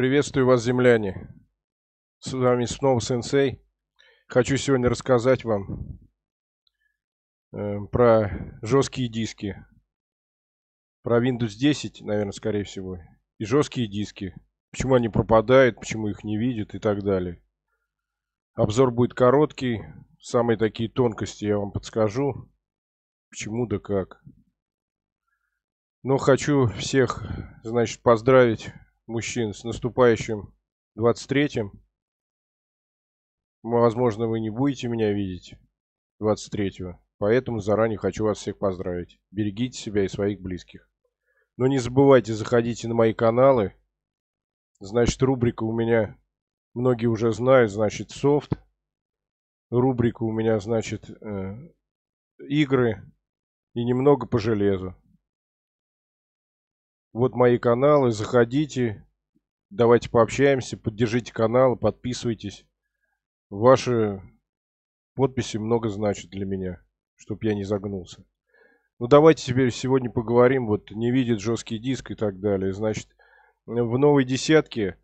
Приветствую вас, земляне! С вами снова сенсей. Хочу сегодня рассказать вам э, про жесткие диски. Про Windows 10, наверное, скорее всего. И жесткие диски. Почему они пропадают, почему их не видят и так далее. Обзор будет короткий. Самые такие тонкости я вам подскажу. Почему да как. Но хочу всех, значит, поздравить мужчин с наступающим 23-м. Возможно, вы не будете меня видеть 23-го, поэтому заранее хочу вас всех поздравить. Берегите себя и своих близких. Но не забывайте, заходите на мои каналы. Значит, рубрика у меня, многие уже знают, значит, софт. Рубрика у меня, значит, э, игры и немного по железу. Вот мои каналы, заходите, давайте пообщаемся, поддержите канал, подписывайтесь. Ваши подписи много значат для меня, чтобы я не загнулся. Ну давайте теперь сегодня поговорим, вот не видит жесткий диск и так далее. Значит, в новой десятке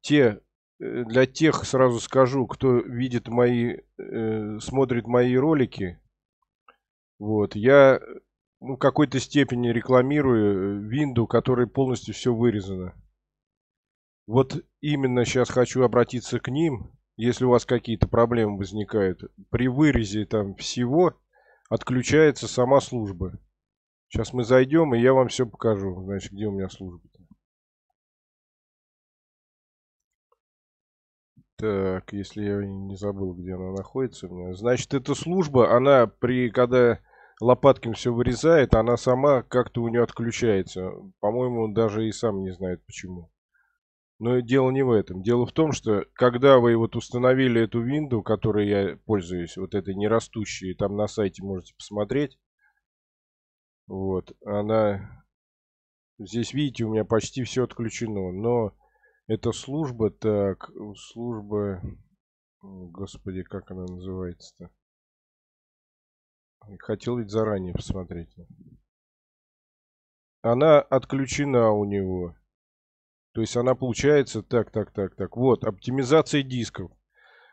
те э, для тех сразу скажу, кто видит мои, э, смотрит мои ролики, вот я ну, в какой-то степени рекламирую э, винду, которой полностью все вырезано. Вот именно сейчас хочу обратиться к ним, если у вас какие-то проблемы возникают. При вырезе там всего отключается сама служба. Сейчас мы зайдем, и я вам все покажу. Значит, где у меня служба. Так, если я не забыл, где она находится у меня. Значит, эта служба, она при, когда Лопаткин все вырезает, а она сама как-то у нее отключается. По-моему, он даже и сам не знает почему. Но дело не в этом. Дело в том, что когда вы вот установили эту Windows, которой я пользуюсь, вот этой нерастущей, там на сайте можете посмотреть. Вот, она... Здесь, видите, у меня почти все отключено, но эта служба, так, служба, господи, как она называется-то? Хотел ведь заранее посмотреть. Она отключена у него. То есть она получается так, так, так, так. Вот, оптимизация дисков.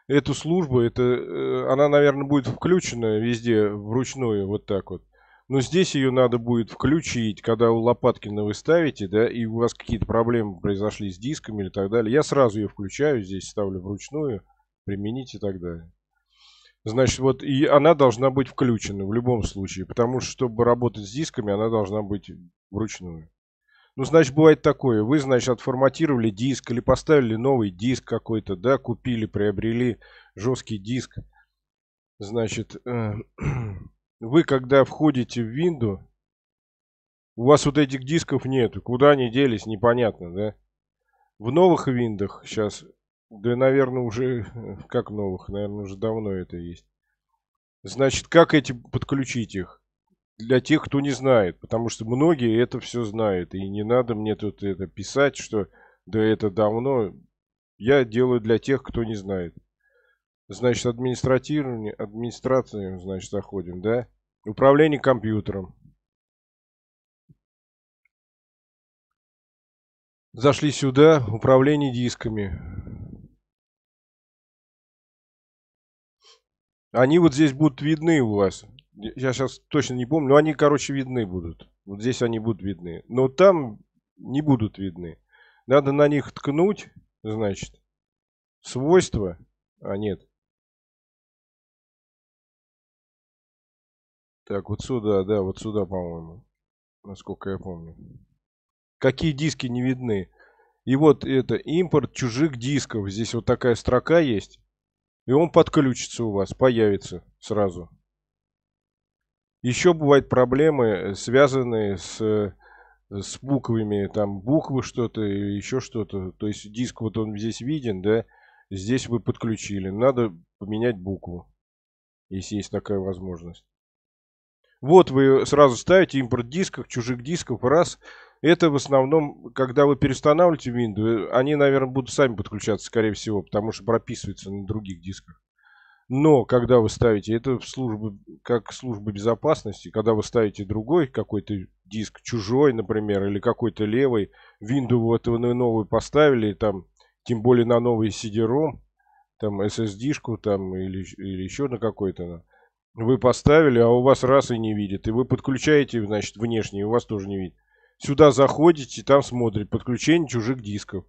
Эту службу, это, э, она, наверное, будет включена везде вручную, вот так вот. Но здесь ее надо будет включить, когда у Лопаткина вы ставите, да, и у вас какие-то проблемы произошли с дисками или так далее. Я сразу ее включаю здесь, ставлю вручную, применить и так далее. Значит, вот и она должна быть включена в любом случае, потому что, чтобы работать с дисками, она должна быть вручную. Ну, значит, бывает такое. Вы, значит, отформатировали диск или поставили новый диск какой-то, да, купили, приобрели жесткий диск. Значит, э, вы, когда входите в Windows, у вас вот этих дисков нет. Куда они делись, непонятно, да? В новых Windows сейчас да, наверное, уже э, как новых, наверное, уже давно это есть. Значит, как эти подключить их? Для тех, кто не знает, потому что многие это все знают. И не надо мне тут это писать, что да это давно. Я делаю для тех, кто не знает. Значит, администратирование, администрацию, значит, заходим, да? Управление компьютером. Зашли сюда, управление дисками. Они вот здесь будут видны у вас. Я сейчас точно не помню, но они, короче, видны будут. Вот здесь они будут видны. Но там не будут видны. Надо на них ткнуть, значит, свойства. А, нет. Так, вот сюда, да, вот сюда, по-моему. Насколько я помню. Какие диски не видны. И вот это импорт чужих дисков. Здесь вот такая строка есть. И он подключится у вас, появится сразу. Еще бывают проблемы, э, связанные с, э, с буквами, там буквы что-то, еще что-то. То есть диск вот он здесь виден, да, здесь вы подключили. Надо поменять букву, если есть такая возможность. Вот вы сразу ставите импорт дисков, чужих дисков, раз – это в основном, когда вы перестанавливаете Windows, они, наверное, будут сами подключаться, скорее всего, потому что прописываются на других дисках. Но когда вы ставите это в службы, как службы безопасности, когда вы ставите другой какой-то диск, чужой, например, или какой-то левый, Windows вот вы новую поставили, там, тем более на новый CD-ROM, там SSD-шку там, или, или еще на какой-то, вы поставили, а у вас раз и не видит. И вы подключаете, значит, внешний, и у вас тоже не видит сюда заходите, там смотрите. Подключение чужих дисков.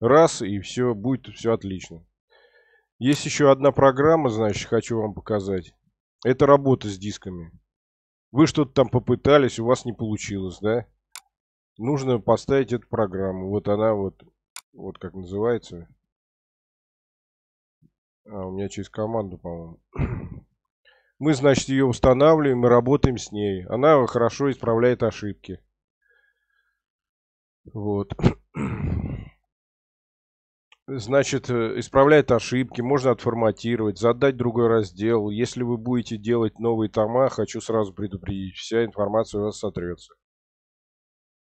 Раз, и все, будет все отлично. Есть еще одна программа, значит, хочу вам показать. Это работа с дисками. Вы что-то там попытались, у вас не получилось, да? Нужно поставить эту программу. Вот она вот, вот как называется. А, у меня через команду, по-моему. Мы, значит, ее устанавливаем и работаем с ней. Она хорошо исправляет ошибки. Вот. Значит, э, исправлять ошибки, можно отформатировать, задать другой раздел. Если вы будете делать новые тома, хочу сразу предупредить, вся информация у вас сотрется.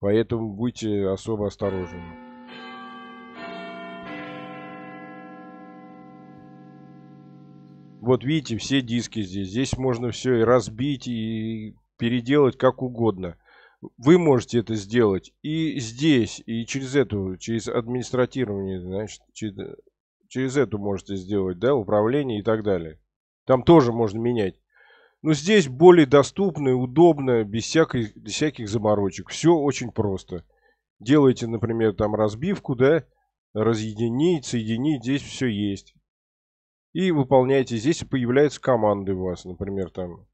Поэтому будьте особо осторожны. Вот видите, все диски здесь. Здесь можно все и разбить, и переделать как угодно вы можете это сделать и здесь, и через эту, через администратирование, значит, через, через эту можете сделать, да, управление и так далее. Там тоже можно менять. Но здесь более доступно и удобно, без, всякой, без всяких заморочек. Все очень просто. Делаете, например, там разбивку, да, разъединить, соединить, здесь все есть. И выполняете, здесь появляются команды у вас, например, там,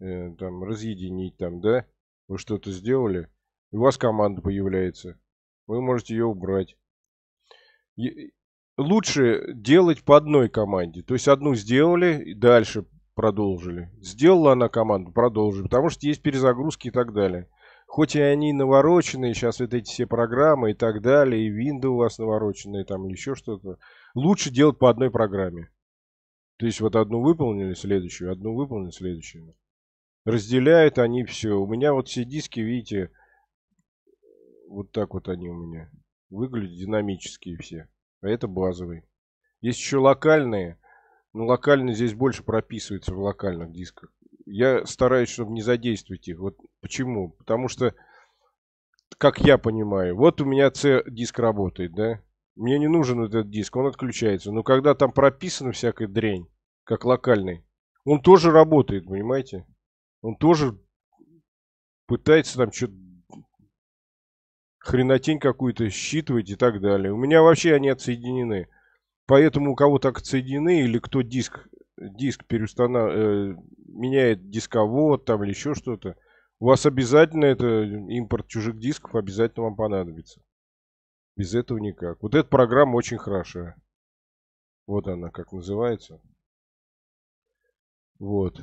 э, там разъединить, там, да, вы что-то сделали? У вас команда появляется. Вы можете ее убрать. лучше делать по одной команде. То есть одну сделали и дальше продолжили. Сделала она команду, продолжили. Потому что есть перезагрузки и так далее. Хоть и они навороченные, сейчас вот эти все программы и так далее, и Windows у вас навороченные, там еще что-то. Лучше делать по одной программе. То есть вот одну выполнили, следующую, одну выполнили, следующую разделяют они все. У меня вот все диски, видите, вот так вот они у меня выглядят, динамические все. А это базовый. Есть еще локальные. Но локальные здесь больше прописывается в локальных дисках. Я стараюсь, чтобы не задействовать их. Вот почему? Потому что, как я понимаю, вот у меня C диск работает, да? Мне не нужен этот диск, он отключается. Но когда там прописана всякая дрень, как локальный, он тоже работает, понимаете? Он тоже пытается там что-то хренотень какую-то считывать и так далее. У меня вообще они отсоединены. Поэтому у кого так отсоединены или кто диск, диск переустанов... э, меняет дисковод там или еще что-то, у вас обязательно это импорт чужих дисков обязательно вам понадобится. Без этого никак. Вот эта программа очень хороша. Вот она как называется. Вот.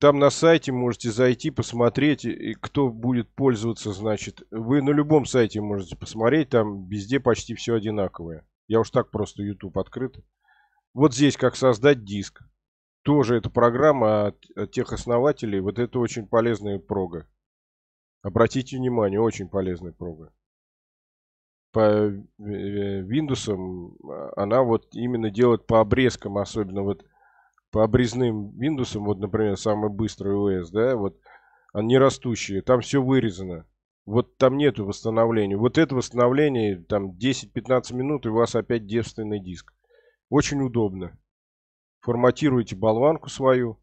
Там на сайте можете зайти, посмотреть, кто будет пользоваться, значит. Вы на любом сайте можете посмотреть, там везде почти все одинаковое. Я уж так просто YouTube открыт. Вот здесь как создать диск. Тоже эта программа от, от тех основателей. Вот это очень полезная прога. Обратите внимание, очень полезная прога. По э, э, Windows а, она вот именно делает по обрезкам, особенно вот по обрезным Windows, вот, например, самый быстрый OS, да, вот, они а растущие, там все вырезано. Вот там нету восстановления. Вот это восстановление, там 10-15 минут, и у вас опять девственный диск. Очень удобно. Форматируйте болванку свою.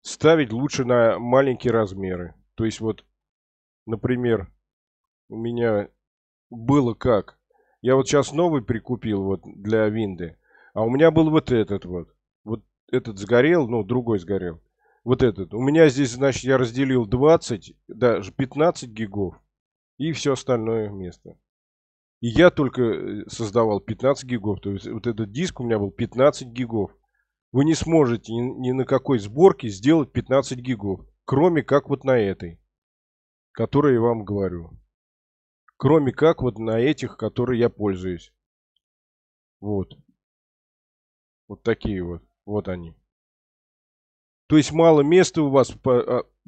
Ставить лучше на маленькие размеры. То есть вот, например, у меня было как. Я вот сейчас новый прикупил вот для Винды. А у меня был вот этот вот этот сгорел, ну, другой сгорел. Вот этот. У меня здесь, значит, я разделил 20, даже 15 гигов и все остальное место. И я только э, создавал 15 гигов. То есть вот этот диск у меня был 15 гигов. Вы не сможете ни, ни на какой сборке сделать 15 гигов. Кроме как вот на этой, которой я вам говорю. Кроме как вот на этих, которые я пользуюсь. Вот. Вот такие вот. Вот они. То есть мало места у вас,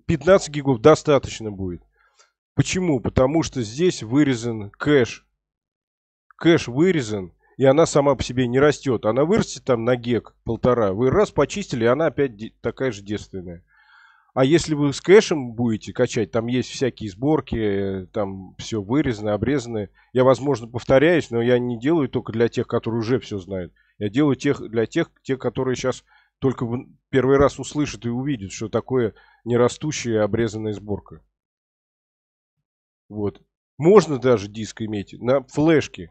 15 а, гигов достаточно будет. Почему? Потому что здесь вырезан кэш. Кэш вырезан, и она сама по себе не растет. Она вырастет там на гек полтора, вы раз почистили, и она опять такая же детственная. А если вы с кэшем будете качать, там есть всякие сборки, там все вырезано, обрезано. Я, возможно, повторяюсь, но я не делаю только для тех, которые уже все знают. Я делаю тех, для тех, те, которые сейчас только первый раз услышат и увидят, что такое нерастущая обрезанная сборка. Вот. Можно даже диск иметь на флешке.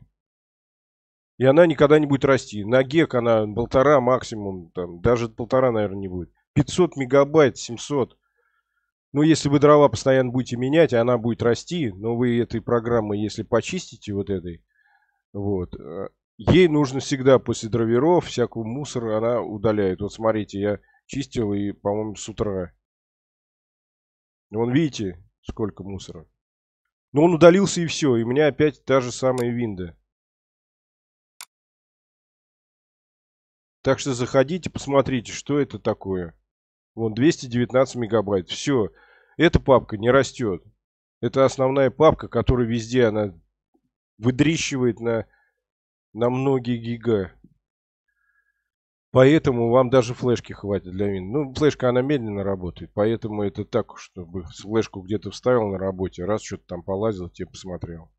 И она никогда не будет расти. На гек она полтора максимум, там, даже полтора, наверное, не будет. 500 мегабайт, 700. Ну, если вы дрова постоянно будете менять, она будет расти, но вы этой программы, если почистите вот этой, вот, э, Ей нужно всегда после дровиров, всякую мусор она удаляет. Вот смотрите, я чистил и, по-моему, с утра. Вон видите, сколько мусора. Но ну, он удалился и все. И у меня опять та же самая винда. Так что заходите, посмотрите, что это такое. Вон 219 мегабайт. Все. Эта папка не растет. Это основная папка, которая везде она выдрищивает на на многие гига. Поэтому вам даже флешки хватит для Windows. Ну, флешка, она медленно работает, поэтому это так, чтобы флешку где-то вставил на работе, раз что-то там полазил, тебе посмотрел.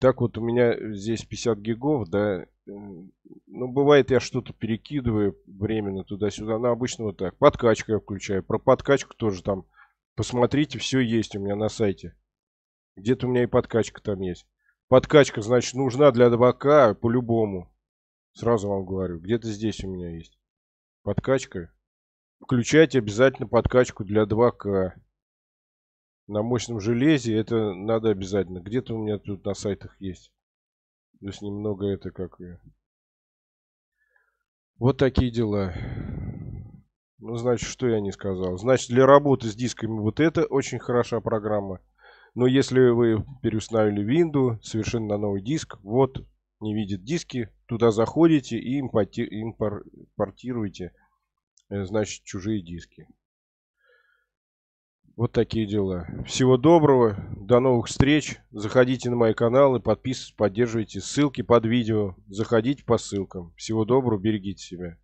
Так вот у меня здесь 50 гигов, да, э, ну, бывает, я что-то перекидываю временно туда-сюда, но обычно вот так. Подкачка я включаю. Про подкачку тоже там, посмотрите, все есть у меня на сайте. Где-то у меня и подкачка там есть. Подкачка, значит, нужна для бока по-любому. Сразу вам говорю, где-то здесь у меня есть. Подкачка. Включайте обязательно подкачку для 2К. На мощном железе это надо обязательно. Где-то у меня тут на сайтах есть. То есть немного это как... Вот такие дела. Ну, значит, что я не сказал. Значит, для работы с дисками вот это очень хороша программа. Но если вы переустановили Windows, совершенно на новый диск, вот не видит диски, туда заходите и импортируете, э, значит, чужие диски. Вот такие дела. Всего доброго, до новых встреч. Заходите на мои каналы, подписывайтесь, поддерживайте. Ссылки под видео. Заходите по ссылкам. Всего доброго, берегите себя.